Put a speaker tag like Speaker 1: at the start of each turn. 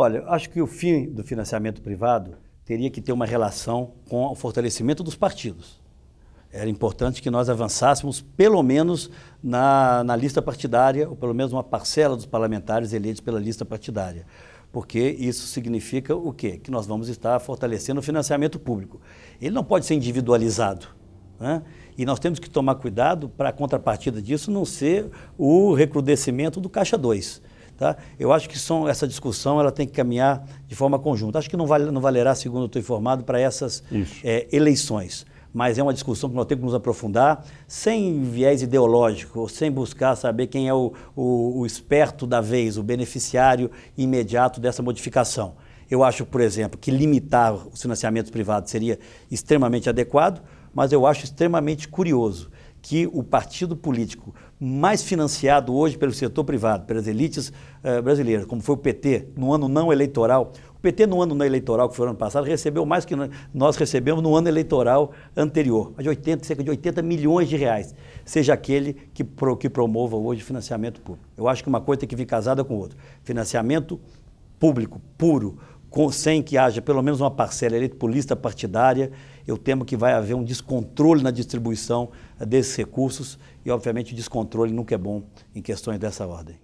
Speaker 1: Olha, acho que o fim do financiamento privado teria que ter uma relação com o fortalecimento dos partidos. Era importante que nós avançássemos, pelo menos na, na lista partidária, ou pelo menos uma parcela dos parlamentares eleitos pela lista partidária. Porque isso significa o quê? Que nós vamos estar fortalecendo o financiamento público. Ele não pode ser individualizado. Né? E nós temos que tomar cuidado para a contrapartida disso não ser o recrudescimento do Caixa 2 Tá? Eu acho que são, essa discussão ela tem que caminhar de forma conjunta. Acho que não, vale, não valerá, segundo eu estou informado, para essas é, eleições. Mas é uma discussão que nós temos que nos aprofundar, sem viés ideológico, sem buscar saber quem é o, o, o esperto da vez, o beneficiário imediato dessa modificação. Eu acho, por exemplo, que limitar os financiamentos privados seria extremamente adequado, mas eu acho extremamente curioso que o partido político mais financiado hoje pelo setor privado, pelas elites uh, brasileiras, como foi o PT no ano não eleitoral. O PT no ano não eleitoral, que foi o ano passado, recebeu mais que nós recebemos no ano eleitoral anterior, de 80, cerca de 80 milhões de reais, seja aquele que, pro, que promova hoje financiamento público. Eu acho que uma coisa tem que vir casada com outra. Financiamento público puro, com, sem que haja pelo menos uma parcela eleita por lista partidária, eu temo que vai haver um descontrole na distribuição desses recursos e, obviamente, o descontrole nunca é bom em questões dessa ordem.